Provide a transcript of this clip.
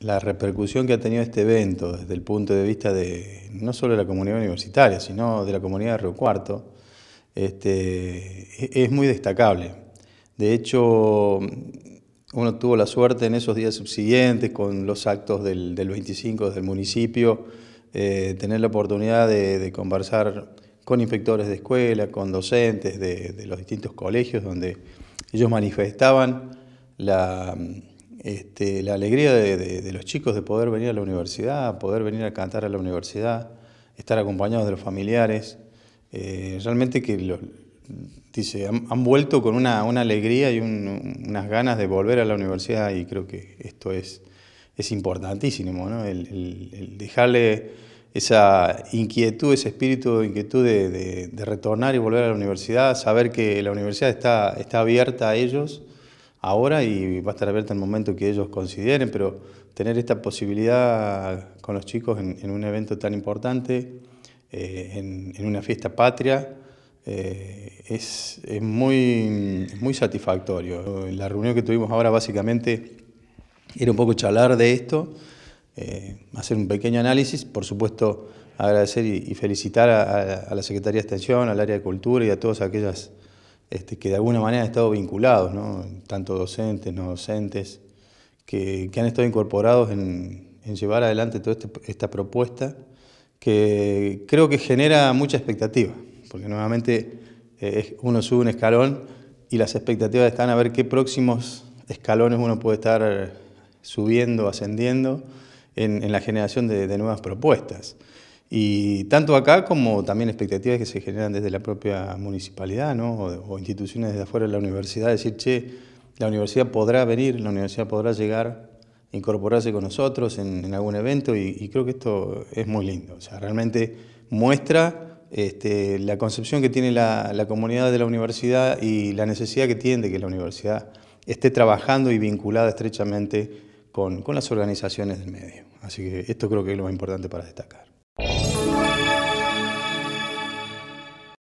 la repercusión que ha tenido este evento desde el punto de vista de no solo de la comunidad universitaria, sino de la comunidad de Río Cuarto, este, e, es muy destacable. De hecho, uno tuvo la suerte en esos días subsiguientes, con los actos del, 25 del municipio, eh, tener la oportunidad de, conversar con inspectores de escuela, con docentes de, de los distintos colegios, donde ellos manifestaban la este, la alegría de, los chicos de poder venir a la universidad, poder venir a cantar a la universidad, estar acompañados de los familiares, eh, realmente que dice, han, vuelto con una, alegría y unas ganas de volver a la universidad y creo que esto es, es importantísimo, dejarle esa inquietud, ese espíritu de inquietud de, de, retornar y volver a la universidad, saber que la universidad está, está abierta a ellos ahora y va a estar abierta el momento que ellos consideren, pero tener esta posibilidad con los chicos en, un evento tan importante, eh, en, una fiesta patria, eh, es, muy, satisfactorio. La reunión que tuvimos ahora básicamente era un poco charlar de esto, eh, hacer un pequeño análisis, por supuesto agradecer y, felicitar a, a la Secretaría de Extensión, al área de Cultura y a todas aquellas este, que de alguna manera han estado vinculados, tanto docentes, no docentes, que, que han estado incorporados en, llevar adelante toda este, esta propuesta, que creo que genera mucha expectativa, porque nuevamente eh, uno sube un escalón y las expectativas están a ver qué próximos escalones uno puede estar subiendo, ascendiendo en, la generación de nuevas propuestas. Y tanto acá como también expectativas que se generan desde la propia municipalidad o, instituciones desde afuera de la universidad, decir, che, la universidad podrá venir, la universidad podrá llegar, incorporarse con nosotros en, algún evento y, creo que esto es muy lindo. sea, realmente muestra este, la concepción que tiene la, comunidad de la universidad y la necesidad que tiene de que la universidad esté trabajando y vinculada estrechamente con, con, las organizaciones del medio. Así que esto creo que es lo más importante para destacar.